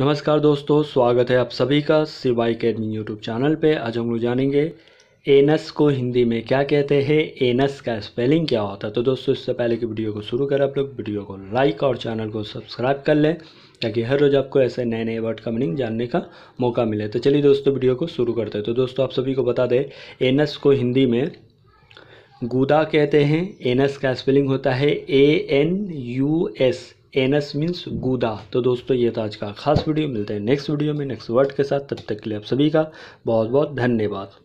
नमस्कार दोस्तों स्वागत है आप सभी का सिवाई अकेडमी यूट्यूब चैनल पे आज हम लोग जानेंगे एनस को हिंदी में क्या कहते हैं एनस का स्पेलिंग क्या होता है तो दोस्तों इससे पहले कि वीडियो को शुरू करें आप लोग वीडियो को लाइक और चैनल को सब्सक्राइब कर लें ताकि हर रोज़ आपको ऐसे नए नए वर्ड का मीनिंग जानने का मौका मिले तो चलिए दोस्तों वीडियो को शुरू करते हैं तो दोस्तों आप सभी को बता दें एनस को हिंदी में गुदा कहते हैं एनस का स्पेलिंग होता है A N U S anus means गूदा तो दोस्तों ये था आज का खास वीडियो मिलते हैं नेक्स्ट वीडियो में नेक्स्ट वर्ड के साथ तब तक के लिए आप सभी का बहुत बहुत धन्यवाद